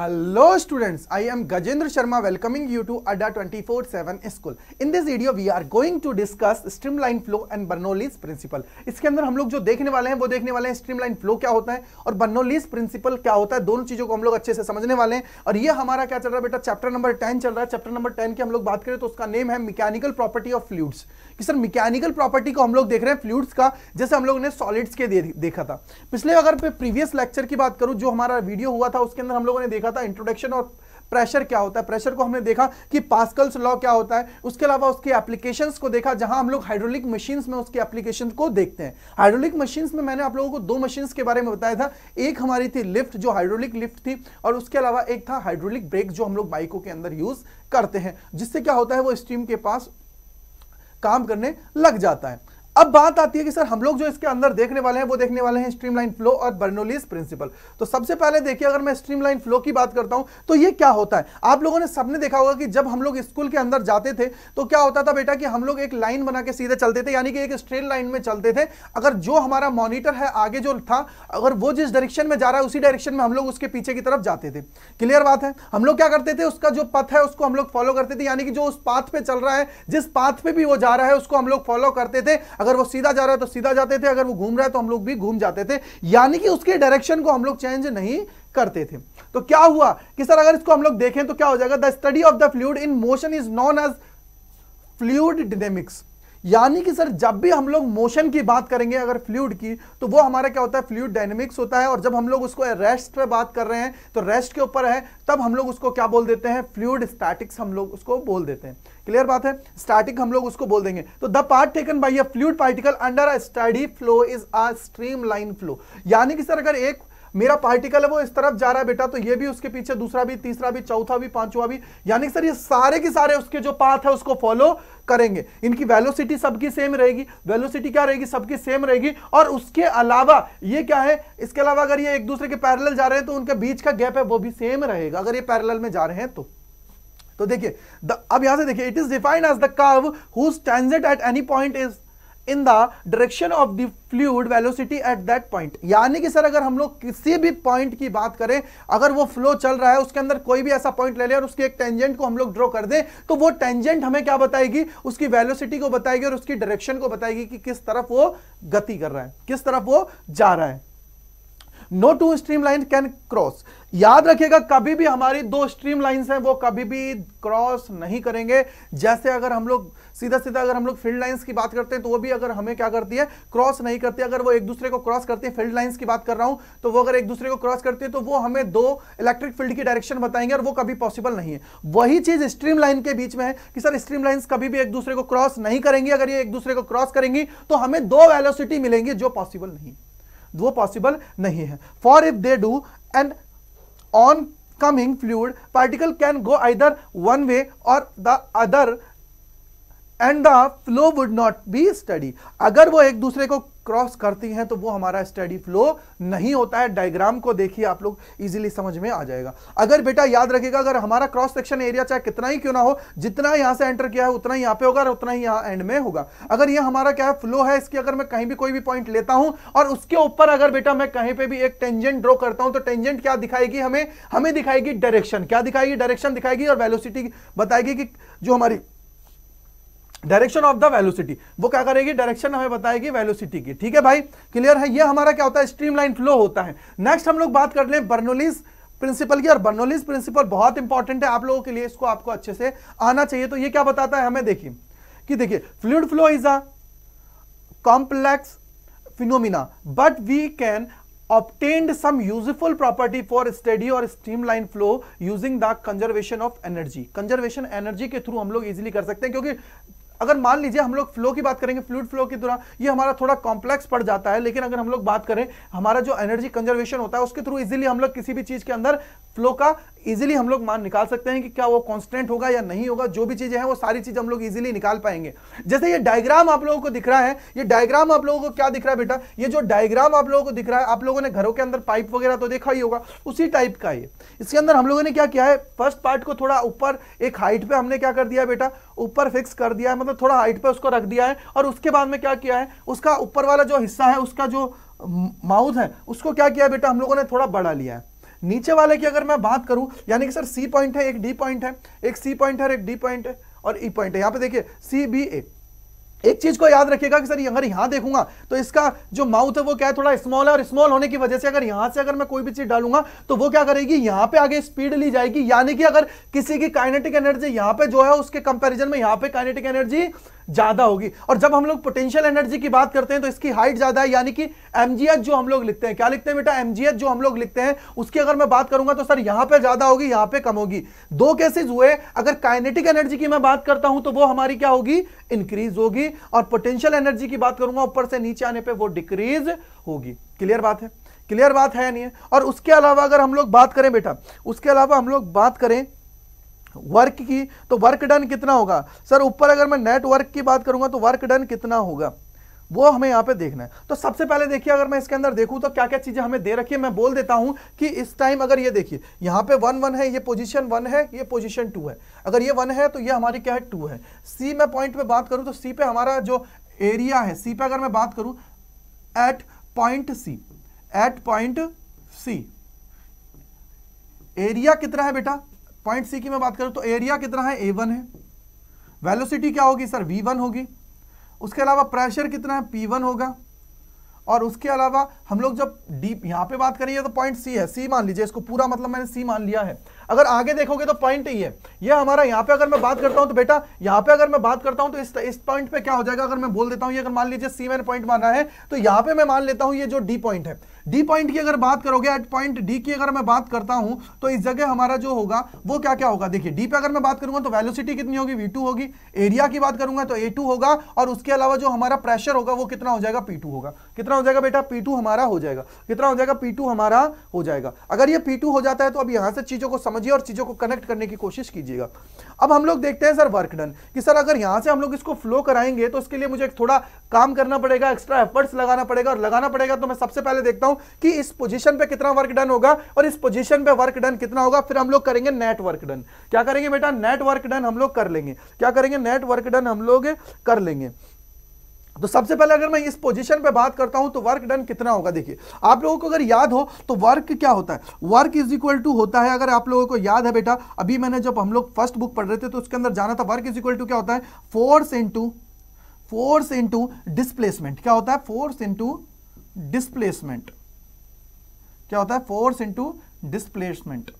Hello students, I am Gajendra Sharma welcoming you to ADA 24-7 school. In this video we are going to discuss streamline flow and Bernoulli's principle. इसके अंदर हम लोग जो देखने वाले हैं वो देखने वाले हैं streamline flow क्या होता है और Bernoulli's principle क्या होता है दोनों चीजों को हम लोग अच्छे से समझने वाले हैं और ये हमारा क्या चल रहा है बेटा चैप्टर नंबर 10 चल रहा है चैप्टर नंबर 10 की हम लोग बात करें तो उसका नेम है मैकेनिकल प्रॉपर्टी ऑफ फ्लूड्स कि सर मैकेनिकल प्रॉपर्टी को हम लोग देख रहे हैं फ्लूड्स का जैसे हम लोग ने सॉलिड्स के देखा था पिछले अगर प्रीवियस लेक्चर की बात करूं जो हमारा वीडियो हुआ था उसके अंदर हम लोगों ने देखा देखा था इंट्रोडक्शन और प्रेशर क्या होता है प्रेशर को हमने देखा कि पास्कल्स लॉ क्या होता है उसके अलावा उसके एप्लीकेशंस को देखा जहां हम लोग हाइड्रोलिक मशीन्स में उसके एप्लीकेशन को देखते हैं हाइड्रोलिक मशीन्स में मैंने आप लोगों को दो मशीन्स के बारे में बताया था एक हमारी थी लिफ्ट जो हाइड्रोलिक लिफ्ट थी और उसके अलावा एक था हाइड्रोलिक ब्रेक जो हम लोग बाइकों के अंदर यूज करते हैं जिससे क्या होता है वो स्टीम के पास काम करने लग जाता है अब बात आती है कि सर हम लोग जो इसके अंदर देखने वाले हैं वो देखने वाले हैं स्ट्रीमलाइन फ्लो और बर्नोलिस प्रिंसिपल तो सबसे पहले देखिए अगर मैं स्ट्रीमलाइन फ्लो की बात करता हूं तो ये क्या होता है आप लोगों ने सबने देखा होगा कि जब हम लोग स्कूल के अंदर जाते थे तो क्या होता था बेटा कि हम लोग एक लाइन बना के सीधे चलते थे यानी कि एक स्ट्रेट लाइन में चलते थे अगर जो हमारा मॉनिटर है आगे जो था अगर वो जिस डायरेक्शन में जा रहा है उसी डायरेक्शन में हम लोग उसके पीछे की तरफ जाते थे क्लियर बात है हम लोग क्या करते थे उसका जो पथ है उसको हम लोग फॉलो करते थे यानी कि जो उस पाथ पे चल रहा है जिस पाथ पे भी वो जा रहा है उसको हम लोग फॉलो करते थे अगर वो सीधा जा रहा है तो सीधा जाते थे अगर वो घूम रहा है तो हम लोग भी घूम जाते थे यानी कि उसके डायरेक्शन को हम लोग चेंज नहीं करते थे तो क्या हुआ कि सर अगर इसको हम लोग देखें तो क्या हो जाएगा the study of the fluid in motion is known as fluid dynamics यानी कि सर जब भी हम लोग मोशन की बात करेंगे अगर फ्लूड की तो वो हमारा क्या होता है फ्लूड डायनेमिक्स होता है और जब हम लोग उसको रेस्ट पे बात कर रहे हैं तो रेस्ट के ऊपर है तब हम लोग उसको क्या बोल देते हैं फ्लूड स्टैटिक्स हम लोग उसको बोल देते हैं क्लियर बात है स्टैटिक हम लोग उसको बोल देंगे तो the path taken by a fluid particle under a steady flow is a stream line flow यानी कि सर अगर एक मेरा पार्टिकल है वो इस तरफ जा रहा है बेटा तो ये भी उसके पीछे दूसरा भी तीसरा भी चौथा भी पांचवा भी यानी सर ये सारे के सारे उसके जो पाथ है उसको फॉलो करेंगे इनकी वेलोसिटी सबकी सेम रहेगी वेलोसिटी क्या रहेगी सबकी सेम रहेगी और उसके अलावा ये क्या है इसके अलावा अगर ये एक दूसरे के पैरेलल जा रहे हैं तो उनके बीच का गैप है वो भी सेम रहेगा अगर ये पैरेलल में जा रहे हैं तो तो देखिए अब यहां से देखिए it is defined as the curve whose tangent at any point is in the direction of the fluid velocity at that point यानी कि सर अगर हम लोग किसी भी पॉइंट की बात करें अगर वो फ्लो चल रहा है उसके अंदर कोई भी ऐसा पॉइंट ले लें और उसकी एक टेंजेंट को हम लोग ड्रॉ कर दें तो वो टेंजेंट हमें क्या बताएगी उसकी वेलोसिटी को बताएगी और उसकी डायरेक्शन को बताएगी कि किस तरफ वो गति कर रहा है किस तरफ वो जा रहा है no two stream line can cross याद रखिएगा कभी भी हमारी दो स्ट्रीम लाइन्स हैं वो कभी भी क्रॉस नहीं करेंगे जैसे अगर हम लोग सीधा सीधा अगर हम लोग फील्ड लाइन्स की बात करते हैं तो वो भी अगर हमें क्या करती है क्रॉस नहीं करती अगर वो एक दूसरे को क्रॉस करती है फील्ड लाइन्स की बात कर रहा हूं तो वो अगर एक दूसरे को क्रॉस करती है तो वो हमें दो इलेक्ट्रिक फील्ड की डायरेक्शन बताएंगे और वो कभी पॉसिबल नहीं है वही चीज स्ट्रीम लाइन के बीच में है कि सर स्ट्रीम लाइन्स कभी भी एक दूसरे को क्रॉस नहीं करेंगी अगर ये एक दूसरे को क्रॉस करेंगी तो हमें दो वेलोसिटी मिलेंगी जो पॉसिबल नहीं वो पॉसिबल नहीं है for if they do and oncoming fluid particle can go either one way और the other and the flow would not be steady अगर वो एक दूसरे को क्रॉस करती हैं तो वो हमारा स्टडी फ्लो नहीं होता है डायग्राम को देखिए आप लोग इजीली समझ में आ जाएगा अगर बेटा याद रखेगा अगर हमारा क्रॉस सेक्शन एरिया चाहे कितना ही क्यों ना हो जितना यहां से एंटर किया है उतना ही यहां पे होगा और उतना ही यहां एंड में होगा अगर ये हमारा क्या है फ्लो है इसकी अगर मैं कहीं भी कोई भी पॉइंट लेता हूं और उसके ऊपर अगर बेटा मैं कहीं पर भी एक टेंजेंट ड्रॉ करता हूं तो टेंजेंट क्या दिखाएगी हमें हमें दिखाएगी डायरेक्शन क्या दिखाएगी डायरेक्शन दिखाएगी और वेलोसिटी बताएगी कि जो हमारी डायरेक्शन ऑफ द वेलोसिटी वो क्या करेगी डायरेक्शन हमें बताएगी वेलोसिटी की ठीक है भाई क्लियर है ये हमारा क्या होता है स्ट्रीमलाइन फ्लो होता है नेक्स्ट हम लोग बात कर ले बर्नोलिस प्रिंसिपल की और बर्नोलिस प्रिंसिपल बहुत इंपॉर्टेंट है आप लोगों के लिए इसको आपको अच्छे से आना चाहिए तो ये क्या बताता है हमें देखिए कि देखिए fluid flow is a complex phenomena but we can obtained some useful property for steady or streamlined flow using the conservation of energy conservation energy के थ्रू हम लोग इजिली कर सकते हैं क्योंकि अगर मान लीजिए हम लोग फ्लो की बात करेंगे फ्लूड फ्लो के दौरान ये हमारा थोड़ा कॉम्प्लेक्स पड़ जाता है लेकिन अगर हम लोग बात करें हमारा जो एनर्जी कंजर्वेशन होता है उसके थ्रू इजिली हम लोग किसी भी चीज के अंदर फ्लो का इजिली हम लोग मान निकाल सकते हैं कि क्या वो कॉन्स्टेंट होगा या नहीं होगा जो भी चीजें हैं वो सारी चीज हम लोग इजिली निकाल पाएंगे जैसे ये डायग्राम आप लोगों को दिख रहा है ये डायग्राम आप लोगों को क्या दिख रहा है बेटा ये जो डायग्राम आप लोगों को दिख रहा है आप लोगों ने घरों के अंदर पाइप वगैरह तो देखा ही होगा उसी टाइप का ये इसके अंदर हम लोगों ने क्या किया है फर्स्ट पार्ट को थोड़ा ऊपर एक हाइट पर हमने क्या कर दिया बेटा ऊपर फिक्स कर दिया है मतलब थोड़ा हाइट पर उसको रख दिया है और उसके बाद में क्या किया है उसका ऊपर वाला जो हिस्सा है उसका जो माउथ है उसको क्या किया बेटा हम लोगों ने थोड़ा बढ़ा लिया है नीचे वाले की अगर मैं बात करूं यानी कि सर सी पॉइंट है एक डी पॉइंट है एक सी पॉइंट है एक डी पॉइंट है और ई पॉइंट e है यहां पे देखिए सी बी ए एक चीज को याद रखिएगा कि सर अगर यहां देखूंगा तो इसका जो माउथ है वो क्या है थोड़ा स्मॉल है और स्मॉल होने की वजह से अगर यहां से अगर मैं कोई भी चीज डालूंगा तो वो क्या करेगी यहां पे आगे स्पीड ली जाएगी यानी कि अगर किसी की काइनेटिक एनर्जी यहां पे जो है उसके कंपैरिजन में यहां पे काइनेटिक एनर्जी ज्यादा होगी और जब हम लोग पोटेंशियल एनर्जी की बात करते हैं तो इसकी हाइट ज्यादा है यानी कि एमजीएच जो हम लोग लिखते हैं क्या लिखते हैं बेटा एमजीएच जो हम लोग लिखते हैं उसकी अगर मैं बात करूंगा तो सर यहां पर ज्यादा होगी यहां पर कम होगी दो केसेज हुए अगर काइनेटिक एनर्जी की मैं बात करता हूं तो वो हमारी क्या होगी इंक्रीज होगी और पोटेंशियल एनर्जी की बात करूंगा ऊपर से नीचे आने पर वो डिक्रीज होगी क्लियर बात है क्लियर बात है नहीं है और उसके अलावा अगर हम लोग बात करें बेटा उसके अलावा हम लोग बात करें वर्क की तो वर्क डन कितना होगा सर ऊपर अगर मैं नेट वर्क की बात करूंगा तो वर्क डन कितना होगा वो हमें यहाँ पे देखना है तो सबसे पहले देखिए अगर मैं इसके अंदर देखूँ तो क्या क्या चीज़ें हमें दे रखी है मैं बोल देता हूँ कि इस टाइम अगर ये देखिए यहाँ पे वन वन है ये पोजीशन वन है ये पोजीशन टू है अगर ये वन है तो ये हमारी क्या है टू है सी में पॉइंट पे बात करूँ तो सी पे हमारा जो एरिया है सी पे अगर मैं बात करूँ at point C at point C area कितना है बेटा पॉइंट सी की मैं बात करूं तो एरिया कितना है ए वन है वेलोसिटी क्या होगी सर वी वन होगी उसके अलावा प्रेशर कितना है पी वन होगा और उसके अलावा हम लोग जब डीप यहां पे बात करेंगे तो पॉइंट सी है सी मान लीजिए इसको पूरा मतलब मैंने सी मान लिया है अगर आगे देखोगे तो पॉइंट ही है ये हमारा यहाँ पे अगर मैं बात करता हूँ तो बेटा यहाँ पे अगर मैं बात करता हूँ तो इस इस पॉइंट पे क्या हो जाएगा अगर मैं बोल देता हूँ ये अगर मान लीजिए सी मैंने पॉइंट माना है तो यहाँ पे मैं मान लेता हूँ ये जो डी पॉइंट है डी पॉइंट की अगर बात करोगे एट पॉइंट डी की अगर मैं बात करता हूं तो इस जगह हमारा जो होगा वो क्या क्या होगा देखिए डी पे अगर मैं बात करूंगा तो वेलोसिटी कितनी होगी वी होगी एरिया की बात करूंगा तो ए होगा और उसके अलावा जो हमारा प्रेशर होगा वो कितना हो जाएगा पी होगा कितना हो जाएगा बेटा पी हमारा हो जाएगा कितना हो जाएगा पी हमारा हो जाएगा अगर ये पी हो जाता है तो अब यहां से चीजों को समझ समझिए और चीज़ों को कनेक्ट करने की कोशिश कीजिएगा अब हम लोग देखते हैं सर वर्क डन कि सर अगर यहाँ से हम लोग इसको फ्लो कराएंगे तो उसके लिए मुझे थोड़ा काम करना पड़ेगा एक्स्ट्रा एफर्ट्स लगाना पड़ेगा और लगाना पड़ेगा तो मैं सबसे पहले देखता हूँ कि इस पोजिशन पर कितना वर्क डन होगा और इस पोजिशन पर वर्क डन कितना होगा फिर हम लोग करेंगे नेट वर्क डन क्या करेंगे बेटा नेट वर्क डन हम लोग कर लेंगे क्या करेंगे नेट वर्क डन हम लोग कर लेंगे तो सबसे पहले अगर मैं इस पोजीशन पे बात करता हूं तो वर्क डन कितना होगा देखिए आप लोगों को अगर याद हो तो वर्क क्या होता है वर्क इज इक्वल टू होता है अगर आप लोगों को याद है बेटा अभी मैंने जब हम लोग फर्स्ट बुक पढ़ रहे थे तो उसके अंदर जाना था वर्क इज इक्वल टू क्या होता है force into force into displacement क्या होता है फोर्स इंटू डिस्प्लेसमेंट क्या होता है फोर्स इंटू डिस्प्लेसमेंट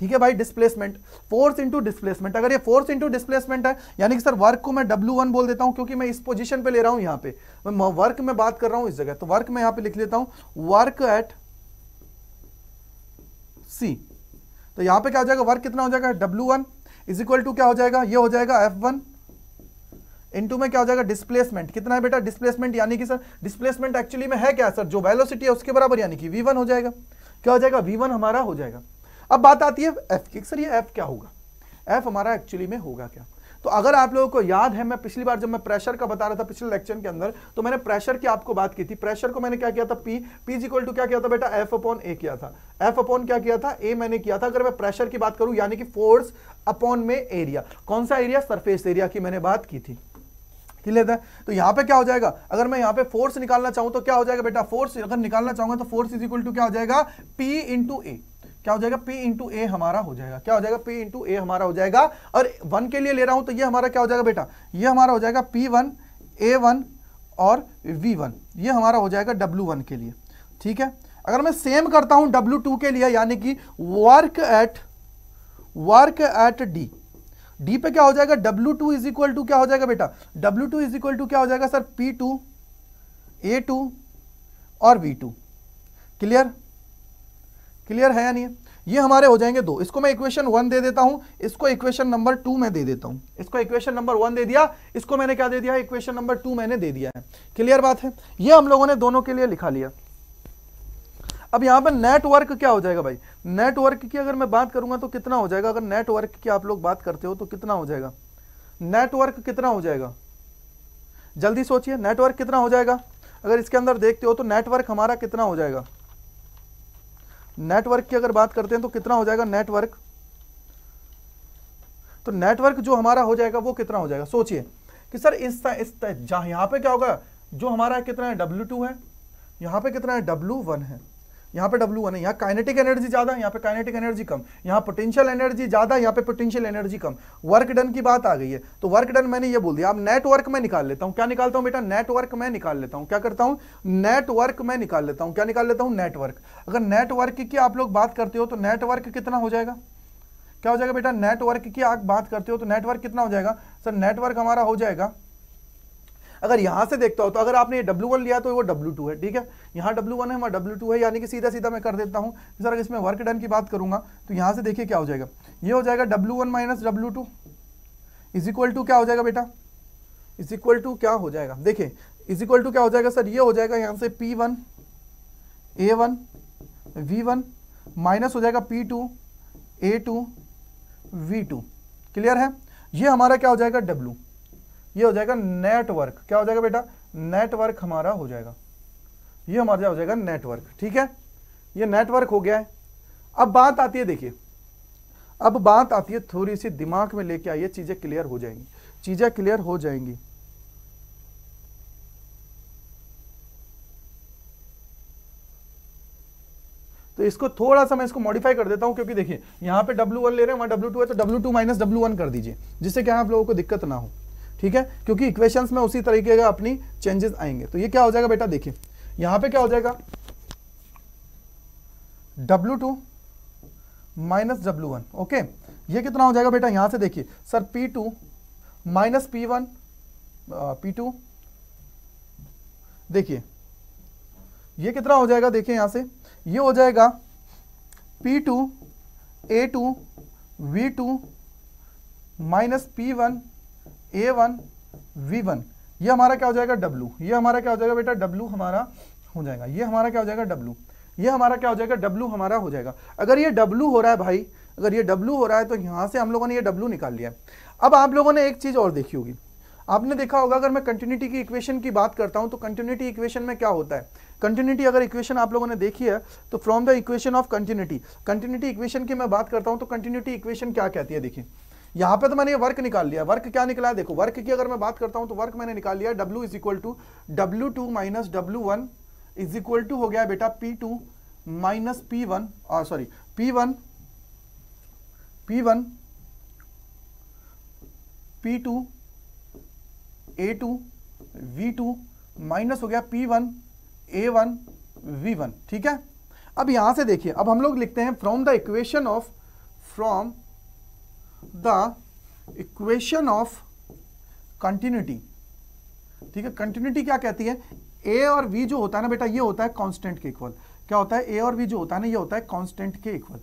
ठीक है भाई डिस्प्लेसमेंट फोर्स इंटू डिस्प्लेसमेंट अगर ये फोर्स इंटू डिस्प्लेसमेंट है यानी कि सर वर्क को मैं डब्ल्यू वन बोल देता हूं क्योंकि मैं इस पोजीशन पे ले रहा हूं यहां पे मैं वर्क में बात कर रहा हूं इस जगह तो वर्क में यहां पे लिख लेता हूं वर्क एट सी तो यहां पे क्या हो जाएगा वर्क कितना हो जाएगा W one is equal to क्या हो जाएगा यह हो जाएगा एफ वन इनटू में क्या हो जाएगा डिस्प्लेसमेंट कितना है बेटा डिस्प्लेसमेंट यानी कि सर डिस्प्लेसमेंट एक्चुअली में है क्या सर जो वेलोसिटी है उसके बराबर यानी कि वी वन हो जाएगा क्या हो जाएगा वी वन हमारा हो जाएगा अब बात आती है एफ की सर ये एफ क्या होगा एफ हमारा एक्चुअली में होगा क्या तो अगर आप लोगों को याद है मैं पिछली बार जब मैं प्रेशर का बता रहा था पिछले लेक्चर के अंदर तो मैंने प्रेशर की आपको बात की थी प्रेशर को मैंने क्या किया था पी पी इक्वल टू क्या किया था बेटा एफ अपॉन ए किया था एफ अपॉन क्या किया था ए मैंने किया था अगर मैं प्रेशर की बात करूं यानी कि फोर्स अपॉन में एरिया कौन सा एरिया सरफेस एरिया की मैंने बात की थी लेता है तो यहां पे क्या हो जाएगा अगर मैं यहां पे फोर्स निकालना चाहूँ तो क्या हो जाएगा बेटा फोर्स अगर निकालना चाहूंगा तो फोर्स इज इक्वल टू क्या हो जाएगा पी इंटू ए क्या हो जाएगा P इंटू ए हमारा हो जाएगा क्या हो जाएगा P इंटू ए हमारा हो जाएगा और वन के लिए ले रहा हूं तो ये हमारा क्या हो जाएगा बेटा ये हमारा हो जाएगा P1 वन ए वन और V1 वन ये हमारा हो जाएगा W1 के लिए ठीक है अगर मैं सेम करता हूं W2 के लिए यानी कि work at work at D D पे क्या हो जाएगा W two is equal to क्या हो जाएगा बेटा W two is equal to क्या हो जाएगा sir P two A two और वी टू क्लियर क्लियर है या नहीं ये हमारे हो जाएंगे दो इसको मैं इक्वेशन वन दे देता हूं इसको इक्वेशन नंबर टू में दे देता हूं इसको इक्वेशन नंबर वन दे दिया इसको मैंने क्या दे दिया इक्वेशन नंबर टू मैंने दे दिया है क्लियर बात है ये हम लोगों ने दोनों के लिए लिखा लिया अब यहां पर नेटवर्क क्या हो जाएगा भाई नेटवर्क की अगर मैं बात करूंगा तो कितना हो जाएगा अगर नेटवर्क की आप लोग बात करते हो तो कितना हो जाएगा नेटवर्क कितना हो जाएगा जल्दी सोचिए नेटवर्क कितना हो जाएगा अगर इसके अंदर देखते हो तो नेटवर्क हमारा कितना हो जाएगा नेटवर्क की अगर बात करते हैं तो कितना हो जाएगा नेटवर्क तो नेटवर्क जो हमारा हो जाएगा वो कितना हो जाएगा सोचिए कि सर इस, इस पर पे क्या होगा जो हमारा कितना है W2 है यहां पे कितना है W1 है यहाँ पे W1 है यहाँ काइनेटिक एनर्जी ज्यादा यहाँ पे काइनेटिक एनर्जी कम यहाँ पोटेंशियल एनर्जी ज्यादा यहाँ पे पोटेंशियल एनर्जी कम वर्क डन की बात आ गई है तो वर्क डन मैंने ये बोल दिया आप नेटवर्क में निकाल लेता हूँ क्या निकालता हूँ बेटा नेटवर्क में निकाल लेता हूँ क्या करता हूँ नेटवर्क में निकाल लेता हूँ क्या निकाल लेता हूँ नेटवर्क अगर नेटवर्क की आप लोग बात करते हो तो नेटवर्क कितना हो जाएगा क्या हो जाएगा बेटा नेटवर्क की आप बात करते हो तो नेटवर्क कितना हो जाएगा सर नेटवर्क हमारा हो जाएगा अगर यहाँ से देखता हो तो अगर आपने डब्ल्यू वन लिया तो वो डब्ल्यू टू है ठीक है यहाँ डब्ल्यू वन है वहाँ डब्ल्यू टू है यानी कि सीधा सीधा मैं कर देता हूँ सर अगर इसमें वर्क डन की बात करूंगा तो यहाँ से देखिए क्या हो जाएगा ये हो जाएगा W one minus W two is equal to क्या हो जाएगा बेटा इज इक्वल टू क्या हो जाएगा देखिए इज इक्वल टू क्या हो जाएगा सर ये हो जाएगा यहाँ से P one A one V one minus हो जाएगा P two A two V two clear है ये हमारा क्या हो जाएगा डब्ल्यू ये हो जाएगा नेटवर्क क्या हो जाएगा बेटा नेटवर्क हमारा हो जाएगा ये हमारा हो जाएगा नेटवर्क ठीक है ये नेटवर्क हो गया है अब बात आती है देखिए अब बात आती है थोड़ी सी दिमाग में लेके आइए चीजें क्लियर हो जाएंगी चीजें क्लियर हो जाएंगी तो इसको थोड़ा सा मैं इसको मॉडिफाई कर देता हूं क्योंकि देखिए यहां पे W1 ले रहे हैं वहां W2 है तो W2 माइनस W1 कर दीजिए जिससे क्या आप लोगों को दिक्कत ना हो ठीक है क्योंकि इक्वेशन में उसी तरीके का अपनी चेंजेस आएंगे तो ये क्या हो जाएगा बेटा देखिए यहां पे क्या हो जाएगा W two minus W one okay ये कितना हो जाएगा बेटा यहां से देखिए sir P two minus P one P two देखिए ये कितना हो जाएगा देखिए यहां से ये हो जाएगा P two A two V two minus P one A one V one ये हमारा क्या हो जाएगा W ये हमारा क्या हो जाएगा बेटा W हमारा हो जाएगा ये हमारा क्या हो जाएगा डब्लू ये हमारा क्या हो जाएगा डब्लू हमारा हो जाएगा अगर ये W हो रहा है भाई अगर ये W हो रहा है तो यहाँ से हम लोगों ने ये डब्लू निकाल लिया है अब आप लोगों ने एक चीज़ और देखी होगी आपने देखा होगा अगर मैं कंटिन्यूटी की इक्वेशन की बात करता हूँ तो कंटिन्यूटी इक्वेशन में क्या होता है कंटिन्यूटी अगर इक्वेशन आप लोगों ने देखी है तो from the equation of continuity continuity equation की मैं बात करता हूँ तो कंटिन्यूटी इक्वेशन क्या कहती है देखिए यहां पे तो मैंने ये वर्क निकाल लिया वर्क क्या निकला है देखो वर्क की अगर मैं बात करता हूं तो वर्क मैंने निकाल लिया W is equal to W two minus W one is equal to हो गया बेटा P two minus P one sorry P one P one P two A two V two minus हो गया P one A one V one ठीक है अब यहां से देखिए अब हम लोग लिखते हैं from the equation of from the equation of continuity ठीक है कंटिन्यूटी क्या कहती है ए और वी जो होता है ना बेटा ये होता है कांस्टेंट के इक्वल क्या होता है ए और वी जो होता है ना ये होता है कांस्टेंट के इक्वल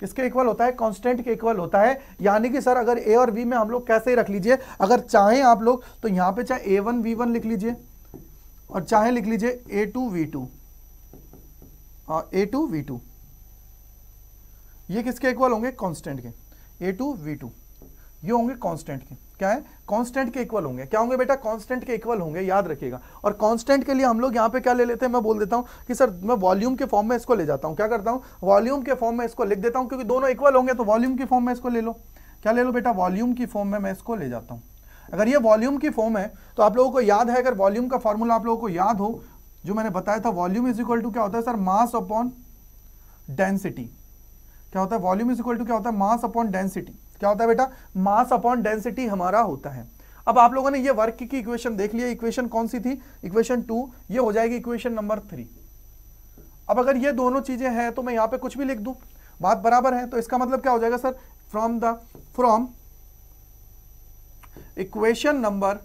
किसके इक्वल होता है कांस्टेंट के इक्वल होता है यानी कि सर अगर ए और वी में हम लोग कैसे ही रख लीजिए अगर चाहें आप लोग तो यहां पे चाहे ए वन वी वन लिख लीजिए और चाहे लिख लीजिए ए टू वी टू और ए टू वी टू ये किसके इक्वल होंगे कांस्टेंट के ए टू वी टू ये होंगे कांस्टेंट के क्या है कांस्टेंट के इक्वल होंगे क्या होंगे बेटा कांस्टेंट के इक्वल होंगे याद रखिएगा और कांस्टेंट के लिए हम लोग यहाँ पे क्या ले लेते हैं मैं बोल देता हूँ कि सर मैं वॉल्यूम के फॉर्म में इसको ले जाता हूँ क्या करता हूँ वॉल्यूम के फॉर्म में इसको लिख देता हूँ क्योंकि दोनों इक्वल होंगे तो वॉल्यूम की फॉर्म में इसको ले लो क्या ले लो बेटा वॉल्यूम की फॉर्म में मैं इसको ले जाता हूँ अगर ये वॉल्यूम की फॉर्म है तो आप लोगों को याद है अगर वॉल्यूम का फॉर्मूला आप लोगों को याद हो जो मैंने बताया था वॉल्यूम इज इक्वल टू क्या होता है सर मास अपॉन डेंसिटी क्या होता है वॉल्यूम इज इक्वल टू क्या होता है मास अपॉन डेंसिटी क्या होता है बेटा मास अपॉन डेंसिटी हमारा होता है अब आप लोगों ने ये वर्क की इक्वेशन देख लिया इक्वेशन कौन सी थी इक्वेशन टू ये हो जाएगी इक्वेशन नंबर थ्री अब अगर ये दोनों चीजें हैं तो मैं यहां पे कुछ भी लिख दू बात बराबर है तो इसका मतलब क्या हो जाएगा sir from the from equation number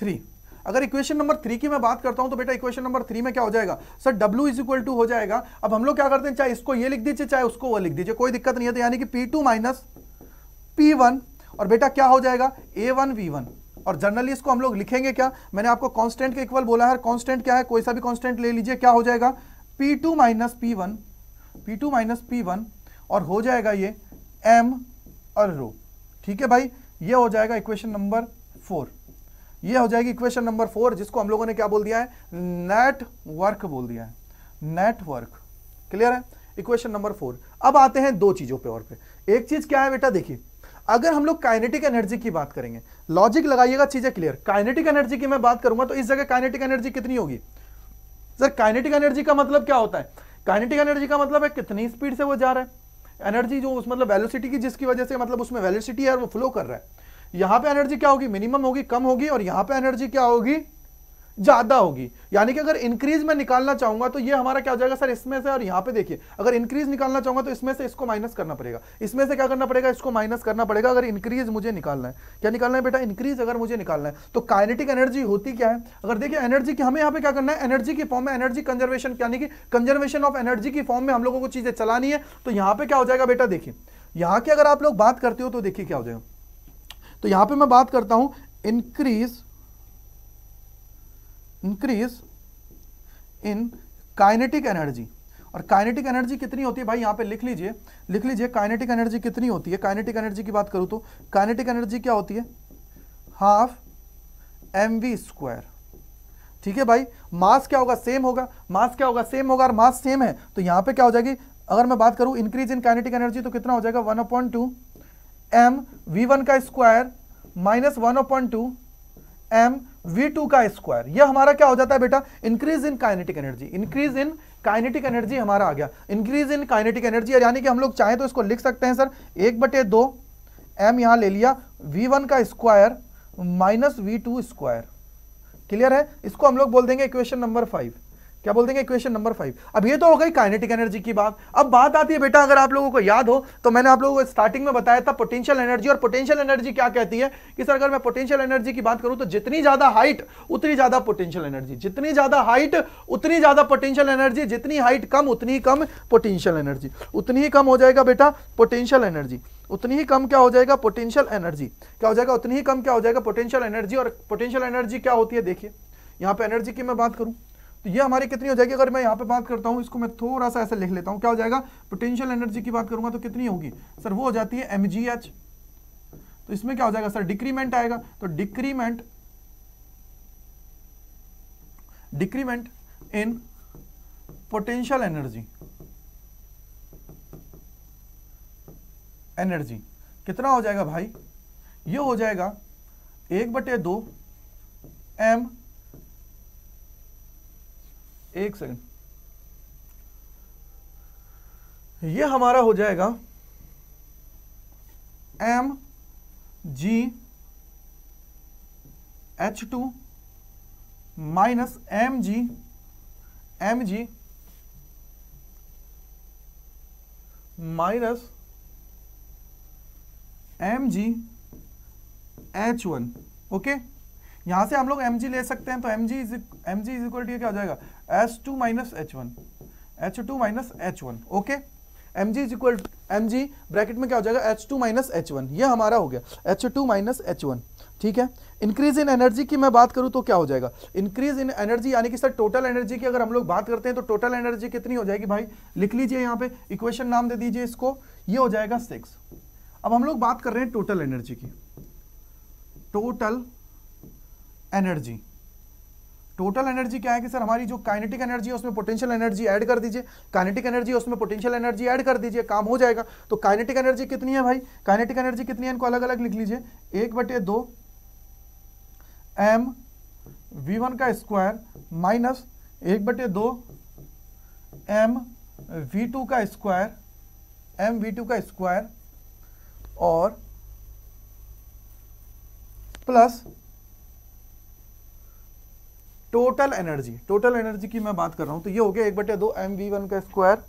three अगर इक्वेशन नंबर थ्री की मैं बात करता हूं तो बेटा इक्वेशन नंबर थ्री में क्या हो जाएगा sir W is equal to हो जाएगा अब हम लोग क्या करते हैं चाहे इसको ये लिख दीजिए चाहे उसको वो लिख दीजिए कोई दिक्कत नहीं है तो यानी कि P two minus P one और बेटा क्या हो जाएगा ए वन वी वन और जनरली इसको हम लोग लिखेंगे क्या मैंने आपको कॉन्स्टेंट के इक्वल बोला है कॉन्स्टेंट क्या है कोई सा भी कॉन्स्टेंट ले लीजिए क्या हो जाएगा P two minus P one P two minus P one और हो जाएगा ये एम और रो ठीक है भाई ये हो जाएगा इक्वेशन नंबर फोर ये हो जाएगी इक्वेशन नंबर फोर जिसको हम लोगों ने क्या बोल दिया है नेटवर्क बोल दिया है नेटवर्क क्लियर है इक्वेशन नंबर फोर अब आते हैं दो चीजों पे और पे एक चीज क्या है बेटा देखिए अगर हम लोग काइनेटिक एनर्जी की बात करेंगे लॉजिक लगाइएगा चीजें क्लियर काइनेटिक एनर्जी की मैं बात करूंगा तो इस जगह काइनेटिक एनर्जी कितनी होगी सर काइनेटिक एनर्जी का मतलब क्या होता है काइनेटिक एनर्जी का मतलब है कितनी स्पीड से वो जा रहा है एनर्जी जो उस मतलब वेलोसिटी की जिसकी वजह से मतलब उसमें वेलोसिटी है और वो फ्लो कर रहा है यहां पे एनर्जी क्या होगी मिनिमम होगी कम होगी और यहां पे एनर्जी क्या होगी ज्यादा होगी यानी कि अगर इंक्रीज में निकालना चाहूंगा तो ये हमारा क्या हो जाएगा सर इसमें से और यहां पे देखिए अगर इंक्रीज निकालना चाहूंगा तो इसमें से इसको माइनस करना पड़ेगा इसमें से क्या करना पड़ेगा इसको माइनस करना पड़ेगा अगर इंक्रीज मुझे निकालना है क्या निकालना है बेटा इंक्रीज अगर मुझे निकालना है तो काइनेटिक एनर्जी होती क्या है अगर देखिए एनर्जी की हमें यहां पर क्या करना है एनर्जी की फॉर्म में एनर्जी कंजर्वेशन यानी कि कंजर्वेशन ऑफ एनर्जी की फॉर्म में हम लोगों को चीजें चलानी है तो यहाँ पे क्या हो जाएगा बेटा देखिए यहां की अगर आप लोग बात करते हो तो देखिए क्या हो जाएगा तो यहां पे मैं बात करता हूं increase increase in kinetic energy और काइनेटिक एनर्जी कितनी होती है भाई यहां पे लिख लीजिए लिख लीजिए काइनेटिक एनर्जी कितनी होती है काइनेटिक एनर्जी की बात करूं तो काइनेटिक एनर्जी क्या होती है हाफ एम वी स्क्वायर ठीक है भाई मास क्या होगा सेम होगा मास क्या होगा सेम होगा और मास सेम है तो यहां पे क्या हो जाएगी अगर मैं बात करूं इंक्रीज इन काइनेटिक एनर्जी तो कितना हो जाएगा one upon two M V one का square minus one upon two M V two का स्क्वायर ये हमारा क्या हो जाता है बेटा increase in kinetic energy increase in kinetic energy हमारा आ गया इंक्रीज इन काइनेटिक एनर्जी यानी कि हम लोग चाहें तो इसको लिख सकते हैं सर एक बटे दो एम यहां ले लिया वी वन का square minus V two square clear है इसको हम लोग बोल देंगे इक्वेशन नंबर फाइव क्या बोल देंगे क्वेश्चन नंबर फाइव अब ये तो हो गई काइनेटिक एनर्जी की बात अब बात आती है बेटा अगर आप लोगों को याद हो तो मैंने आप लोगों को स्टार्टिंग में बताया था पोटेंशियल एनर्जी और पोटेंशियल एनर्जी क्या कहती है कि सर अगर मैं पोटेंशियल एनर्जी की बात करूं तो जितनी ज्यादा हाइट उतनी ज्यादा पोटेंशियल एनर्जी जितनी ज्यादा हाइट उतनी ज्यादा पोटेंशियल एनर्जी जितनी हाइट कम उतनी कम पोटेंशियल एनर्जी उतनी ही कम हो जाएगा बेटा पोटेंशियल एनर्जी उतनी ही कम क्या हो जाएगा पोटेंशियल एनर्जी क्या हो जाएगा उतनी ही कम क्या हो जाएगा पोटेंशियल एनर्जी और पोटेंशियल एनर्जी क्या होती है देखिए यहाँ पे एनर्जी की मैं बात करूँ तो ये हमारी कितनी हो जाएगी अगर मैं यहाँ पे बात करता हूँ इसको मैं थोड़ा सा ऐसे लिख लेता हूँ क्या हो जाएगा पोटेंशियल एनर्जी की बात करूंगा तो कितनी होगी सर वो हो जाती है एम तो इसमें क्या हो जाएगा सर डिक्रीमेंट आएगा तो decrement decrement in potential energy energy कितना हो जाएगा भाई ये हो जाएगा एक बटे दो एम एक सेकंड ये हमारा हो जाएगा M G H two minus M G M G minus M G H one okay यहां से हम लोग एम जी ले सकते हैं तो M G is M G is equal to क्या हो जाएगा S two minus H one H two minus H one okay M G is equal M G bracket में क्या हो जाएगा H two minus H one ये हमारा हो गया H two minus H one ठीक है इंक्रीज इन एनर्जी की मैं बात करूं तो क्या हो जाएगा इंक्रीज इन एनर्जी यानी कि सर टोटल एनर्जी की अगर हम लोग बात करते हैं तो टोटल एनर्जी कितनी हो जाएगी भाई लिख लीजिए यहाँ पे इक्वेशन नाम दे दीजिए इसको ये हो जाएगा सिक्स अब हम लोग बात कर रहे हैं टोटल एनर्जी की टोटल एनर्जी टोटल एनर्जी क्या है कि सर हमारी जो काइनेटिक एनर्जी है उसमें पोटेंशियल एनर्जी ऐड कर दीजिए काइनेटिक एनर्जी है उसमें पोटेंशियल एनर्जी ऐड कर दीजिए काम हो जाएगा तो काइनेटिक एनर्जी कितनी है भाई काइनेटिक एनर्जी कितनी है इनको अलग अलग लिख लीजिए एक बटे दो एम वी वन का स्क्वायर माइनस एक बटे दो एम वी टू का स्क्वायर एम वी टू का स्क्वायर और plus total energy total energy की मैं बात कर रहा हूं तो ये हो गया एक बटे दो एम वी वन का स्क्वायर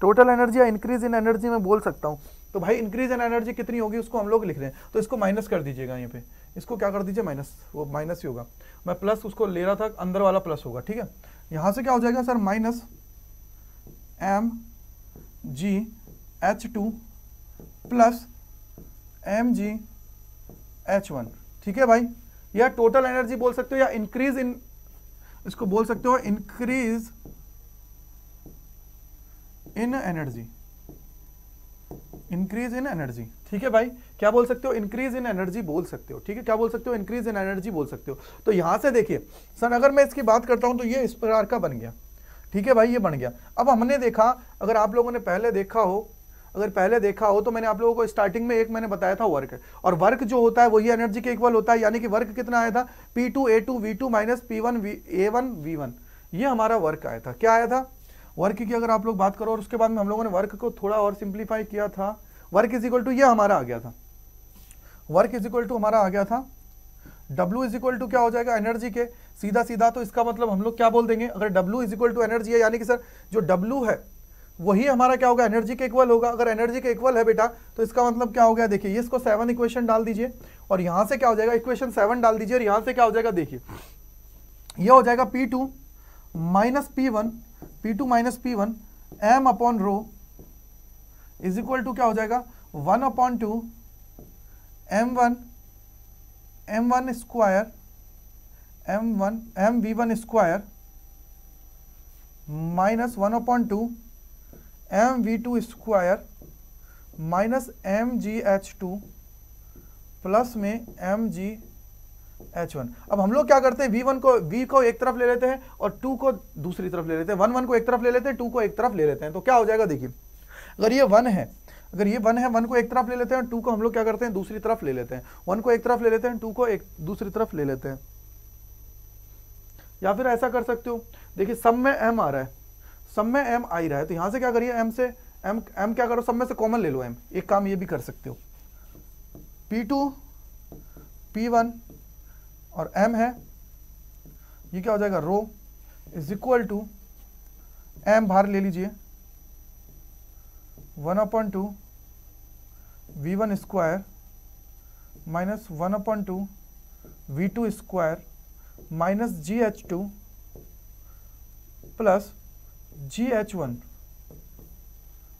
टोटल एनर्जी या इंक्रीज इन एनर्जी में बोल सकता हूं तो भाई इंक्रीज इन एनर्जी कितनी होगी उसको हम लोग लिख रहे हैं तो इसको माइनस कर दीजिएगा यहाँ पे इसको क्या कर दीजिए माइनस वो माइनस ही होगा मैं प्लस उसको ले रहा था अंदर वाला प्लस होगा ठीक है यहां से क्या हो जाएगा sir minus M G H two plus M G H one ठीक है भाई या टोटल एनर्जी बोल सकते हो या इंक्रीज इन इसको बोल सकते हो increase in energy increase in energy ठीक है भाई क्या बोल सकते हो इंक्रीज इन एनर्जी बोल सकते हो ठीक है क्या बोल सकते हो इंक्रीज इन एनर्जी बोल सकते हो तो यहां से देखिए सर अगर मैं इसकी बात करता हूं तो ये इस प्रकार का बन गया ठीक है भाई ये बन गया अब हमने देखा अगर आप लोगों ने पहले देखा हो अगर पहले देखा हो तो मैंने आप लोगों को स्टार्टिंग में एक मैंने बताया था वर्क और वर्क जो होता है वही एनर्जी के इक्वल होता है यानी कि वर्क कितना आया था P two A two V two minus P one V A one V one ये हमारा वर्क आया था क्या आया था वर्क की अगर आप लोग बात करो और उसके बाद में हम लोगों ने वर्क को थोड़ा और सिंप्लीफाई किया था वर्क इज इक्वल टू ये हमारा आ गया था वर्क इज इक्वल टू हमारा आ गया था W इज इक्वल टू क्या हो जाएगा एनर्जी के सीधा सीधा तो इसका मतलब हम लोग क्या बोल देंगे अगर W is equal to energy है यानी कि सर जो W है वही हमारा क्या होगा एनर्जी के इक्वल होगा अगर एनर्जी के इक्वल है बेटा तो इसका मतलब क्या हो गया देखिए इसको सेवन इक्वेशन डाल दीजिए और यहां से क्या हो जाएगा इक्वेशन सेवन डाल दीजिए और यहां से क्या हो जाएगा देखिए यह हो जाएगा P two minus P one P two minus P one M upon rho is equal to क्या हो जाएगा one upon two M one M one square M one M V one square minus one upon two M V two square minus M G H two plus में M G H one अब हम लोग क्या करते हैं we one को we को एक तरफ ले लेते हैं और टू को दूसरी तरफ ले लेते हैं वन वन को एक तरफ ले लेते हैं टू को एक तरफ ले लेते हैं तो क्या हो जाएगा देखिए अगर ये वन है अगर ये वन है वन को एक तरफ ले लेते हैं टू को हम लोग क्या करते हैं दूसरी तरफ ले लेते हैं वन को एक तरफ ले लेते हैं टू को एक दूसरी तरफ ले लेते हैं या फिर ऐसा कर सकते हो देखिए सब में एम आ रहा है सब में एम आ ही रहा है तो यहां से क्या करिए एम से एम एम क्या करो सब में से कॉमन ले लो एम एक काम ये भी कर सकते हो पी टू पी वन और एम है ये क्या हो जाएगा rho is equal to M बाहर ले लीजिए one upon two V one square minus one upon two V two square minus G H two plus G H one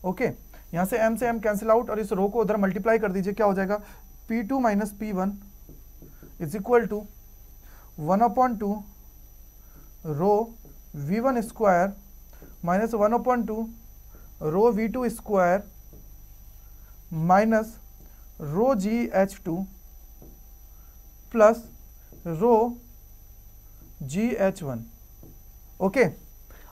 okay यहां से एम से एम कैंसिल आउट और इस रो को उधर मल्टीप्लाई कर दीजिए क्या हो जाएगा P two minus P one is equal to one upon two rho V one square minus one upon two rho V two square minus rho G H two plus rho G H one okay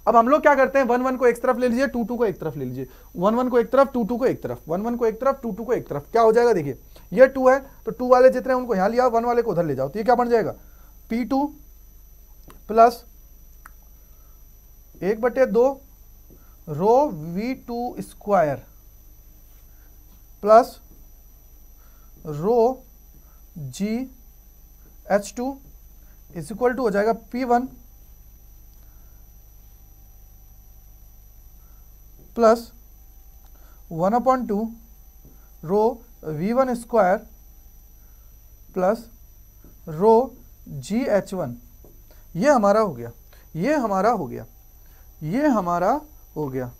अब हम लोग क्या करते हैं one one को एक तरफ ले लीजिए टू टू को एक तरफ ले लीजिए वन वन को एक तरफ टू टू को एक तरफ वन वन को एक तरफ टू टू को एक तरफ क्या हो जाएगा देखिए ये टू है तो टू वाले जितने उनको यहाँ लिया वन वाले को उधर ले जाओ तो ये क्या बन जाएगा पी टू प्लस एक बटे दो rho V two square plus rho G H two is equal to हो जाएगा P one plus one upon two rho V one square plus rho G H one ये हमारा हो गया ये हमारा हो गया ये हमारा हो गया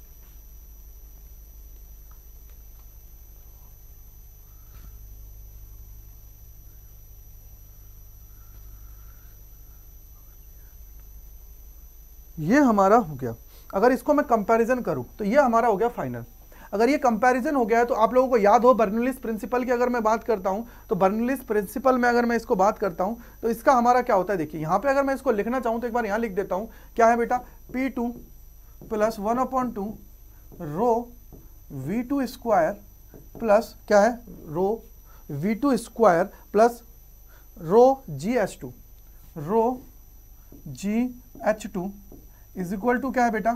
ये हमारा हो गया अगर इसको मैं कंपैरिजन करूं तो ये हमारा हो गया फाइनल अगर ये कंपैरिजन हो गया है तो आप लोगों को याद हो बर्नलिस प्रिंसिपल की अगर मैं बात करता हूं तो बर्नलिस प्रिंसिपल में अगर मैं इसको बात करता हूं तो इसका हमारा क्या होता है देखिए यहां पे अगर मैं इसको लिखना चाहूं तो एक बार यहां लिख देता हूँ क्या है बेटा P two plus one upon two rho V two square plus क्या है rho V two square plus rho G H two rho G H two is equal to क्या है बेटा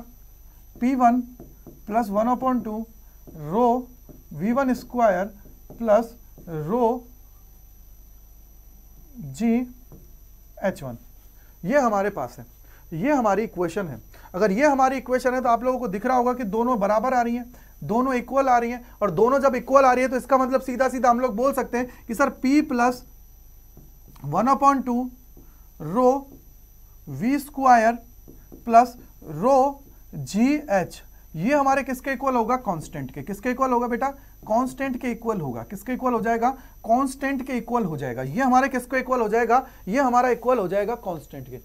P one plus one upon two rho V one square plus rho G H one ये हमारे पास है ये हमारी equation है अगर ये हमारी इक्वेशन है तो आप लोगों को दिख रहा होगा कि दोनों बराबर आ रही हैं दोनों इक्वल आ रही हैं और दोनों जब इक्वल आ रही है तो इसका मतलब सीधा सीधा हम लोग बोल सकते हैं कि sir P plus one upon two rho V square plus rho G H ये हमारे किसके इक्वल होगा कांस्टेंट के किसके इक्वल होगा बेटा कांस्टेंट के इक्वल होगा किसके इक्वल हो जाएगा कांस्टेंट के इक्वल हो जाएगा ये हमारे किसके इक्वल हो जाएगा ये हमारा इक्वल हो जाएगा कांस्टेंट के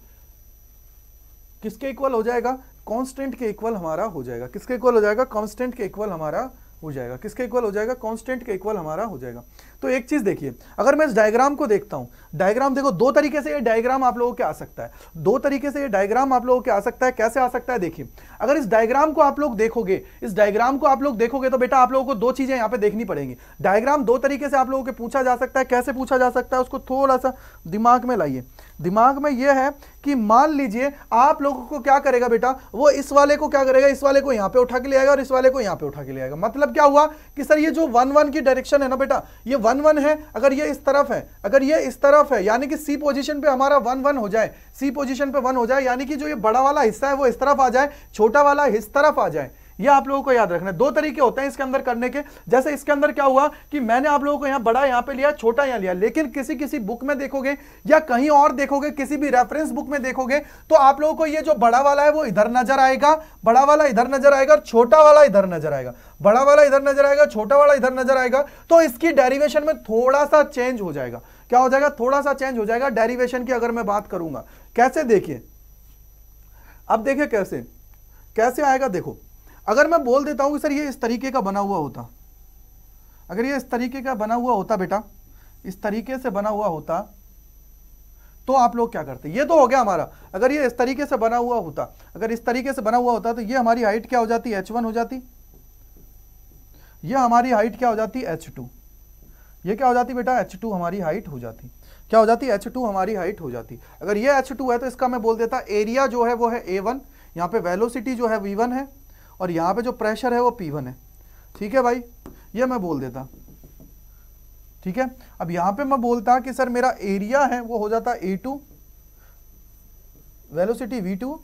किसके इक्वल हो जाएगा कांस्टेंट के इक्वल हमारा हो जाएगा किसके इक्वल हो जाएगा कांस्टेंट के इक्वल हमारा हो जाएगा किसके इक्वल हो जाएगा कांस्टेंट के इक्वल हमारा हो जाएगा तो एक चीज देखिए अगर मैं इस डायग्राम को देखता हूं डायग्राम देखो दो तरीके से ये डायग्राम आप लोगों के आ सकता है दो तरीके से ये डायग्राम आप लोगों के आ सकता है कैसे आ सकता है देखिए अगर इस डायग्राम को आप लोग देखोगे इस डायग्राम को आप लोग देखोगे तो बेटा आप लोगों को दो चीजें यहां पर देखनी पड़ेंगी डायग्राम दो तरीके से आप लोगों के पूछा जा सकता है कैसे पूछा जा सकता है उसको थोड़ा सा दिमाग में लाइए दिमाग में यह है कि मान लीजिए आप लोगों को क्या करेगा बेटा वो इस वाले को क्या करेगा इस वाले को यहां पे उठा के ले आएगा और इस वाले को यहां पे उठा के ले आएगा मतलब क्या हुआ कि सर ये जो वन वन की डायरेक्शन है ना बेटा ये वन वन है अगर ये इस तरफ है अगर ये इस तरफ है यानी कि सी पोजीशन पे हमारा वन वन हो जाए सी पोजीशन पे वन हो जाए यानी कि जो ये बड़ा वाला हिस्सा है वो इस तरफ आ जाए छोटा वाला इस तरफ आ जाए ये आप लोगों को याद रखना है दो तरीके होते हैं इसके अंदर करने के जैसे इसके अंदर क्या हुआ कि मैंने आप लोगों को यहां बड़ा यहां पे लिया छोटा यहां लिया लेकिन किसी किसी बुक में देखोगे या कहीं और देखोगे किसी भी रेफरेंस बुक में देखोगे तो आप लोगों को ये जो बड़ा वाला है वो इधर नजर आएगा बड़ा वाला इधर नजर आएगा और छोटा वाला इधर नजर आएगा बड़ा वाला इधर नजर आएगा छोटा वाला इधर नजर आएगा तो इसकी डेरिवेशन में थोड़ा सा चेंज हो जाएगा क्या हो जाएगा थोड़ा सा चेंज हो जाएगा डेरिवेशन की अगर मैं बात करूंगा कैसे देखिए अब देखिए कैसे कैसे आएगा देखो अगर मैं बोल देता हूँ कि सर ये इस तरीके का बना हुआ होता अगर ये इस तरीके का बना हुआ होता बेटा इस तरीके से बना हुआ होता तो आप लोग क्या करते ये तो हो गया हमारा अगर ये इस तरीके से बना हुआ होता अगर इस तरीके से बना हुआ होता तो ये हमारी हाइट क्या हो जाती एच वन हो जाती ये हमारी हाइट क्या हो जाती एच टू ये क्या हो जाती बेटा एच टू हमारी हाइट हो जाती क्या हो जाती एच टू हमारी हाइट हो जाती अगर ये एच टू है तो इसका मैं बोल देता एरिया जो है वो है ए वन यहाँ पे वेलोसिटी जो है वी वन है और यहाँ पे जो प्रेशर है वो पी वन है ठीक है भाई ये मैं बोल देता ठीक है अब यहाँ पे मैं बोलता कि सर मेरा एरिया है वो हो जाता A two velocity V two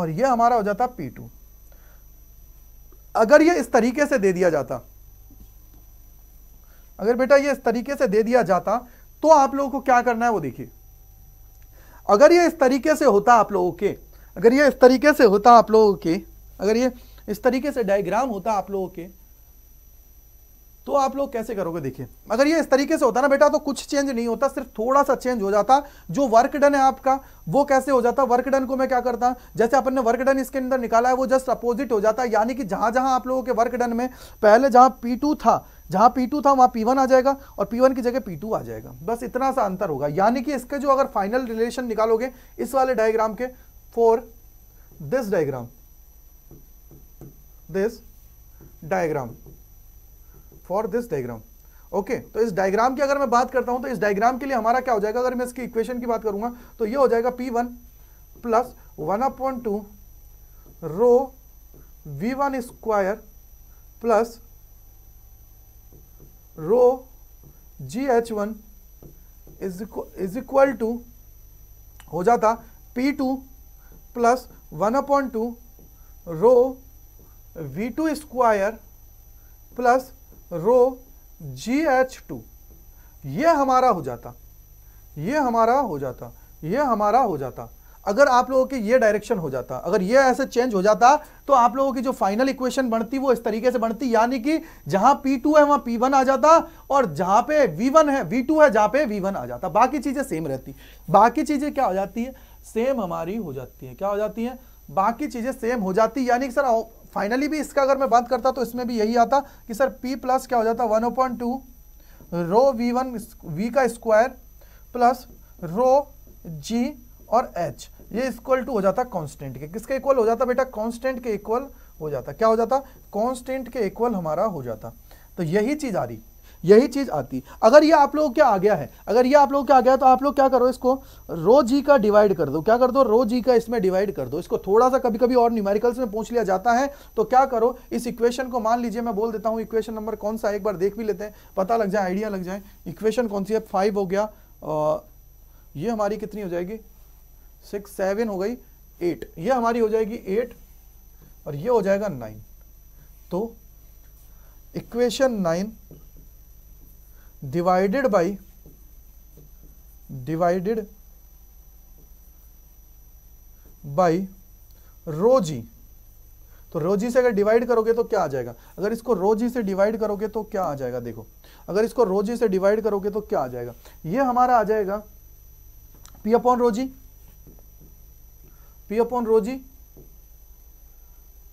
और ये हमारा हो जाता पी टू अगर ये इस तरीके से दे दिया जाता अगर बेटा ये इस तरीके से दे दिया जाता तो आप लोगों को क्या करना है वो देखिए अगर ये इस तरीके से होता आप लोगों के अगर ये इस तरीके से होता आप लोगों के अगर ये इस तरीके से डायग्राम होता आप लोगों के तो आप लोग कैसे करोगे देखिए अगर ये इस तरीके से होता ना बेटा तो कुछ चेंज नहीं होता सिर्फ थोड़ा सा चेंज हो जाता जो वर्क डन है आपका वो कैसे हो जाता वर्क डन को मैं क्या करता जैसे अपन ने वर्क डन इसके अंदर निकाला है वो जस्ट अपोजिट हो जाता यानी कि जहां जहां आप लोगों के वर्क डन में पहले जहां पी था जहां पी था वहां पी आ जाएगा और पी की जगह पी आ जाएगा बस इतना सा अंतर होगा यानी कि इसके जो अगर फाइनल रिलेशन निकालोगे इस वाले डायग्राम के for this diagram this diagram for this diagram okay तो इस डायग्राम की अगर मैं बात करता हूं तो इस डायग्राम के लिए हमारा क्या हो जाएगा अगर मैं इसकी इक्वेशन की बात करूंगा तो ये हो जाएगा P one plus one upon two rho V one square plus rho G H one is equal to हो जाता P two plus one upon two rho v2 two square plus rho G H two ये हमारा हो जाता ये हमारा हो जाता ये हमारा हो जाता अगर आप लोगों के ये डायरेक्शन हो जाता अगर ये ऐसे चेंज हो जाता तो आप लोगों की जो फाइनल इक्वेशन बनती वो इस तरीके से बनती यानी कि जहां P2 है वहां P1 आ जाता और जहां पे V1 है V2 है जहां पे V1 आ जाता बाकी चीजें सेम रहती बाकी चीजें क्या हो जाती है सेम हमारी हो जाती है क्या हो जाती है बाकी चीजें सेम हो जाती यानी कि सर फाइनली भी इसका अगर मैं बात करता तो इसमें भी यही आता कि सर पी प्लस क्या हो जाता one point two rho V one V का स्क्वायर प्लस रो जी और एच ये इक्वल टू हो जाता कांस्टेंट के किसके इक्वल हो जाता बेटा कांस्टेंट के इक्वल हो जाता क्या हो जाता कांस्टेंट के इक्वल हमारा हो जाता तो यही चीज़ आ रही यही चीज़ आती अगर ये आप लोगों के आ गया है अगर ये आप लोगों के आ गया तो आप लोग क्या करो इसको रो जी का डिवाइड कर दो क्या कर दो रो जी का इसमें डिवाइड कर दो इसको थोड़ा सा कभी कभी और न्यूमेरिकल्स में पूछ लिया जाता है तो क्या करो इस इक्वेशन को मान लीजिए मैं बोल देता हूँ इक्वेशन नंबर कौन सा एक बार देख भी लेते हैं पता लग जाए आइडिया लग जाए इक्वेशन कौन सी है फाइव हो गया ये हमारी कितनी हो जाएगी सिक्स सेवन हो गई एट ये हमारी हो जाएगी एट और ये हो जाएगा नाइन तो equation nine divided by divided by rho G तो रो जी से अगर डिवाइड करोगे तो क्या आ जाएगा अगर इसको रो जी से डिवाइड करोगे तो क्या आ जाएगा देखो अगर इसको रो जी से डिवाइड करोगे तो क्या आ जाएगा ये हमारा आ जाएगा P upon rho G P upon rho G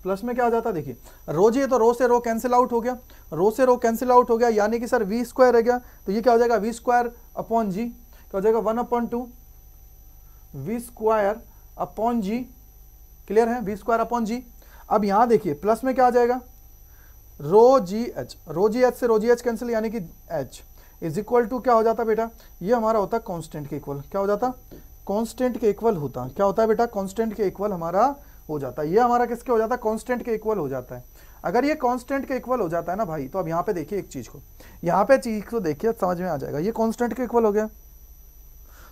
plus में क्या आ जाता देखिए रो जी तो रो से रो कैंसिल आउट हो गया रो से रो कैंसिल आउट हो गया यानी कि सर वी स्क्वायर रह गया तो ये क्या हो जाएगा वी स्क्वायर अपॉन जी क्या हो जाएगा one upon two V square upon G clear है वी स्क्वायर अपॉन जी अब यहाँ देखिए प्लस में क्या आ जाएगा रो जी एच रो जी एच से रो जी एच कैंसिल यानी कि एच इज इक्वल टू क्या हो जाता बेटा ये हमारा होता कांस्टेंट के इक्वल क्या हो जाता कांस्टेंट के इक्वल होता क्या होता है बेटा कांस्टेंट के इक्वल हमारा हो जाता है ये हमारा किसके हो जाता है कॉन्स्टेंट के इक्वल हो जाता है अगर ये कॉन्स्टेंट के इक्वल हो जाता है ना भाई तो अब यहाँ पे देखिए एक चीज़ को यहाँ पे चीज़ को देखिए समझ में आ जाएगा ये कॉन्स्टेंट के इक्वल हो गया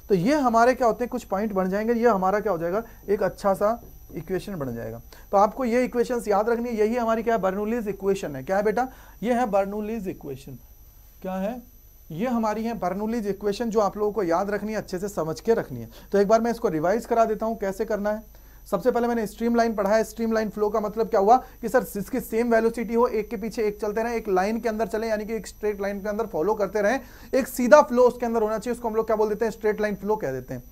तो ये हमारे क्या होते हैं कुछ पॉइंट बन जाएंगे ये हमारा क्या हो जाएगा एक अच्छा सा इक्वेशन बन जाएगा तो आपको ये इक्वेशंस याद रखनी है यही हमारी क्या है बर्नुलिस इक्वेशन है क्या है बेटा ये है बर्नुलिस इक्वेशन क्या है ये हमारी है बर्नुलिस इक्वेशन जो आप लोगों को याद रखनी है अच्छे से समझ के रखनी है तो एक बार मैं इसको रिवाइज करा देता हूँ कैसे करना है सबसे पहले मैंने स्ट्रीम लाइन पढ़ा है स्ट्रीम लाइन फ्लो का मतलब क्या हुआ कि सर जिसकी सेम वेलोसिटी हो एक के पीछे एक चलते रहे एक लाइन के अंदर चले यानी कि एक स्ट्रेट लाइन के अंदर फॉलो करते रहे एक सीधा फ्लो उसके अंदर होना चाहिए उसको हम लोग क्या बोल देते हैं स्ट्रेट लाइन फ्लो कह देते हैं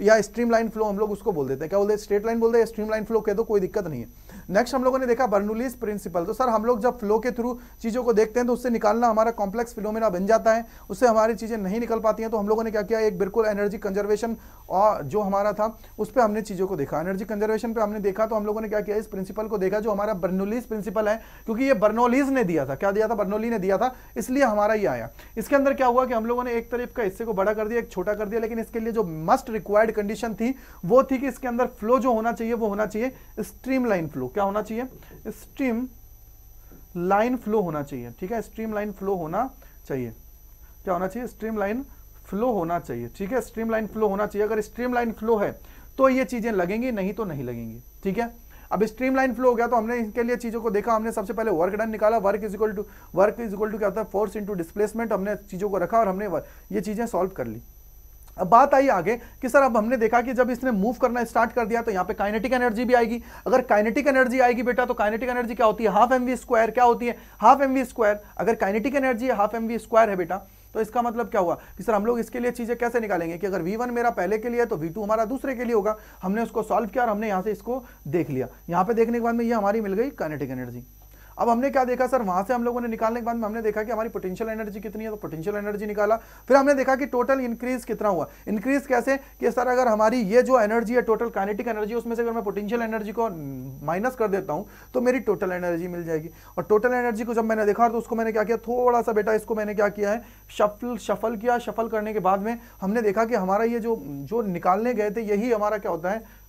या स्ट्रीम लाइन फ्लो हम लोग उसको बोल देते हैं क्या बोलते हैं स्ट्रेट लाइन बोलते हैं स्ट्रीम लाइन फ्लो कह दो कोई दिक्कत नहीं है नेक्स्ट हम लोगों ने देखा बर्नुलिस प्रिंसिपल तो सर हम लोग जब फ्लो के थ्रू चीज़ों को देखते हैं तो उससे निकालना हमारा कॉम्प्लेक्स फिलोमिना बन जाता है उससे हमारी चीज़ें नहीं निकल पाती हैं तो हम लोगों ने क्या किया एक बिल्कुल एनर्जी कंजर्वेशन और जो हमारा था उस पर हमने चीज़ों को देखा एनर्जी कंजर्वेशन पर हमने देखा तो हम लोगों ने क्या किया इस प्रिंसिपल को देखा जो हमारा बर्नुलिस प्रिंसिपल है क्योंकि ये बर्नोलिस ने दिया था क्या दिया था बर्नोली ने दिया था इसलिए हमारा ये आया इसके अंदर क्या हुआ कि हम लोगों ने एक तरफ का हिस्से को बड़ा कर दिया एक छोटा कर दिया लेकिन इसके लिए जो मस्ट रिक्वायर्ड कंडीशन थी वो थी कि इसके अंदर फ्लो जो होना चाहिए वो होना चाहिए स्ट्रीमलाइन फ्लो क्या होना चाहिए स्ट्रीम लाइन फ्लो होना चाहिए ठीक है स्ट्रीम लाइन फ्लो होना चाहिए क्या होना चाहिए स्ट्रीम लाइन फ्लो होना चाहिए ठीक है स्ट्रीम लाइन फ्लो होना चाहिए अगर स्ट्रीम लाइन फ्लो है तो ये चीज़ें लगेंगी नहीं तो नहीं लगेंगी ठीक है अब स्ट्रीम लाइन फ्लो हो गया तो हमने इनके लिए चीज़ों को देखा हमने सबसे पहले वर्क डन निकाला work is equal to work is equal to क्या होता है फोर्स इंटू डिस्प्लेसमेंट हमने चीज़ों को रखा और हमने ये चीज़ें सॉल्व कर ली अब बात आई आगे कि सर अब हमने देखा कि जब इसने मूव करना स्टार्ट कर दिया तो यहाँ पे काइनेटिक एनर्जी भी आएगी अगर काइनेटिक एनर्जी आएगी बेटा तो काइनेटिक एनर्जी क्या होती है हाफ एम स्क्वायर क्या होती है हाफ एम स्क्वायर अगर kinetic energy half M square है बेटा तो इसका मतलब क्या हुआ कि सर हम लोग इसके लिए चीज़ें कैसे निकालेंगे कि अगर V1 मेरा पहले के लिए है तो V2 हमारा दूसरे के लिए होगा हमने उसको सॉल्व किया और हमने यहाँ से इसको देख लिया यहाँ पे देखने के बाद में ये हमारी मिल गई काइनेटिक एनर्जी अब हमने क्या देखा सर वहां से हम लोगों ने निकालने के बाद में हमने देखा कि हमारी पोटेंशियल एनर्जी कितनी है तो पोटेंशियल एनर्जी निकाला फिर हमने देखा कि टोटल इंक्रीज कितना हुआ इंक्रीज कैसे कि सर अगर हमारी ये जो एनर्जी है टोटल काइनेटिक एनर्जी उसमें से अगर मैं पोटेंशियल एनर्जी को माइनस कर देता हूँ तो मेरी टोटल एनर्जी मिल जाएगी और टोटल एनर्जी को जब मैंने देखा तो उसको मैंने क्या किया थोड़ा सा बेटा इसको मैंने क्या किया है शफल शफल किया शफल करने के बाद में हमने देखा कि हमारा ये जो जो निकालने गए थे यही हमारा क्या होता है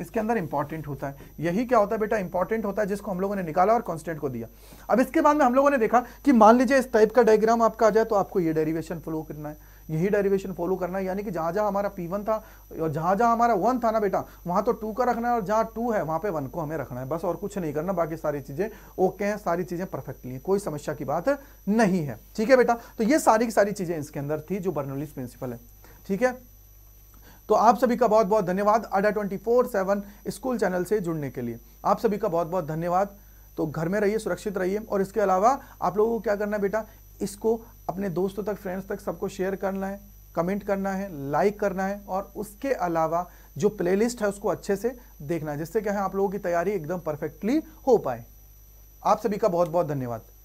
इसके अंदर इंपॉर्टेंट होता है यही क्या होता है बेटा इंपॉर्टेंट होता है जिसको हम लोगों ने निकाला और कॉन्स्टेंट को दिया अब इसके बाद में हम लोगों ने देखा कि मान लीजिए इस टाइप का डायग्राम आपका आ जाए तो आपको ये डेरिवेशन फॉलो करना है यही डेरिवेशन फॉलो करना है यानी कि जहां जहां हमारा P1 था और जहां जहां हमारा वन था ना बेटा वहां तो टू का रखना है और जहां टू है वहां पे वन को हमें रखना है बस और कुछ नहीं करना बाकी सारी चीजें ओके हैं सारी चीजें परफेक्टली हैं कोई समस्या की बात नहीं है ठीक है बेटा तो ये सारी की सारी चीजें इसके अंदर थी जो बर्नोलिस प्रिंसिपल है ठीक है तो आप सभी का बहुत बहुत धन्यवाद Adda twenty four seven school channel से जुड़ने के लिए आप सभी का बहुत बहुत धन्यवाद तो घर में रहिए सुरक्षित रहिए और इसके अलावा आप लोगों को क्या करना है बेटा इसको अपने दोस्तों तक फ्रेंड्स तक सबको शेयर करना है कमेंट करना है लाइक करना है और उसके अलावा जो प्लेलिस्ट है उसको अच्छे से देखना है जिससे क्या है आप लोगों की तैयारी एकदम परफेक्टली हो पाए आप सभी का बहुत बहुत धन्यवाद